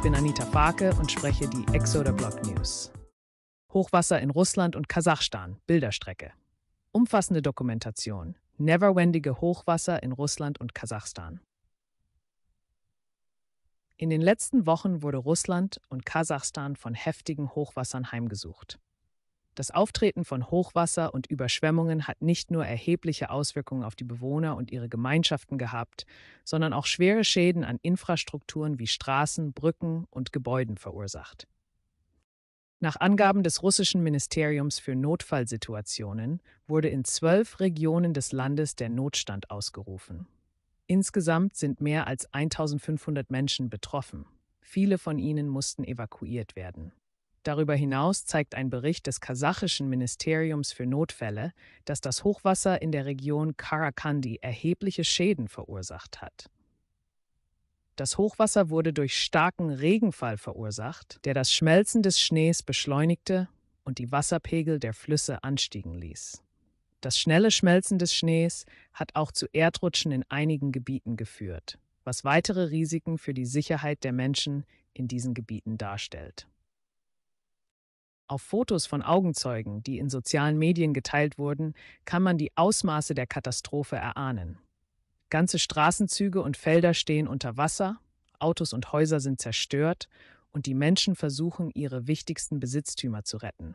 Ich bin Anita Farke und spreche die Exoder Block News. Hochwasser in Russland und Kasachstan, Bilderstrecke. Umfassende Dokumentation. Neverwendige Hochwasser in Russland und Kasachstan. In den letzten Wochen wurde Russland und Kasachstan von heftigen Hochwassern heimgesucht. Das Auftreten von Hochwasser und Überschwemmungen hat nicht nur erhebliche Auswirkungen auf die Bewohner und ihre Gemeinschaften gehabt, sondern auch schwere Schäden an Infrastrukturen wie Straßen, Brücken und Gebäuden verursacht. Nach Angaben des russischen Ministeriums für Notfallsituationen wurde in zwölf Regionen des Landes der Notstand ausgerufen. Insgesamt sind mehr als 1500 Menschen betroffen. Viele von ihnen mussten evakuiert werden. Darüber hinaus zeigt ein Bericht des kasachischen Ministeriums für Notfälle, dass das Hochwasser in der Region Karakandi erhebliche Schäden verursacht hat. Das Hochwasser wurde durch starken Regenfall verursacht, der das Schmelzen des Schnees beschleunigte und die Wasserpegel der Flüsse anstiegen ließ. Das schnelle Schmelzen des Schnees hat auch zu Erdrutschen in einigen Gebieten geführt, was weitere Risiken für die Sicherheit der Menschen in diesen Gebieten darstellt. Auf Fotos von Augenzeugen, die in sozialen Medien geteilt wurden, kann man die Ausmaße der Katastrophe erahnen. Ganze Straßenzüge und Felder stehen unter Wasser, Autos und Häuser sind zerstört und die Menschen versuchen, ihre wichtigsten Besitztümer zu retten.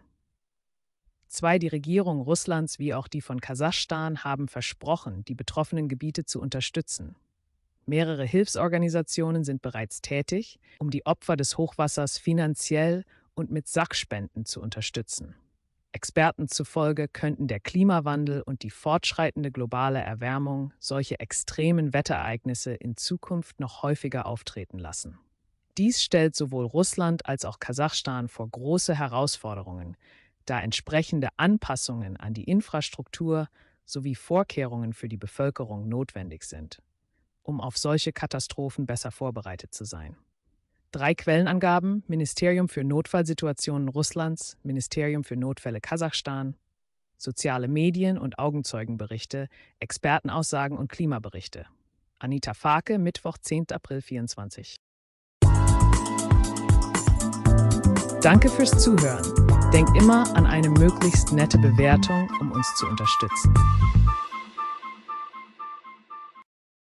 Zwei, die Regierung Russlands wie auch die von Kasachstan haben versprochen, die betroffenen Gebiete zu unterstützen. Mehrere Hilfsorganisationen sind bereits tätig, um die Opfer des Hochwassers finanziell und mit Sackspenden zu unterstützen. Experten zufolge könnten der Klimawandel und die fortschreitende globale Erwärmung solche extremen Wetterereignisse in Zukunft noch häufiger auftreten lassen. Dies stellt sowohl Russland als auch Kasachstan vor große Herausforderungen, da entsprechende Anpassungen an die Infrastruktur sowie Vorkehrungen für die Bevölkerung notwendig sind, um auf solche Katastrophen besser vorbereitet zu sein. Drei Quellenangaben: Ministerium für Notfallsituationen Russlands, Ministerium für Notfälle Kasachstan, soziale Medien und Augenzeugenberichte, Expertenaussagen und Klimaberichte. Anita Farke, Mittwoch, 10. April 24. Danke fürs Zuhören. Denkt immer an eine möglichst nette Bewertung, um uns zu unterstützen.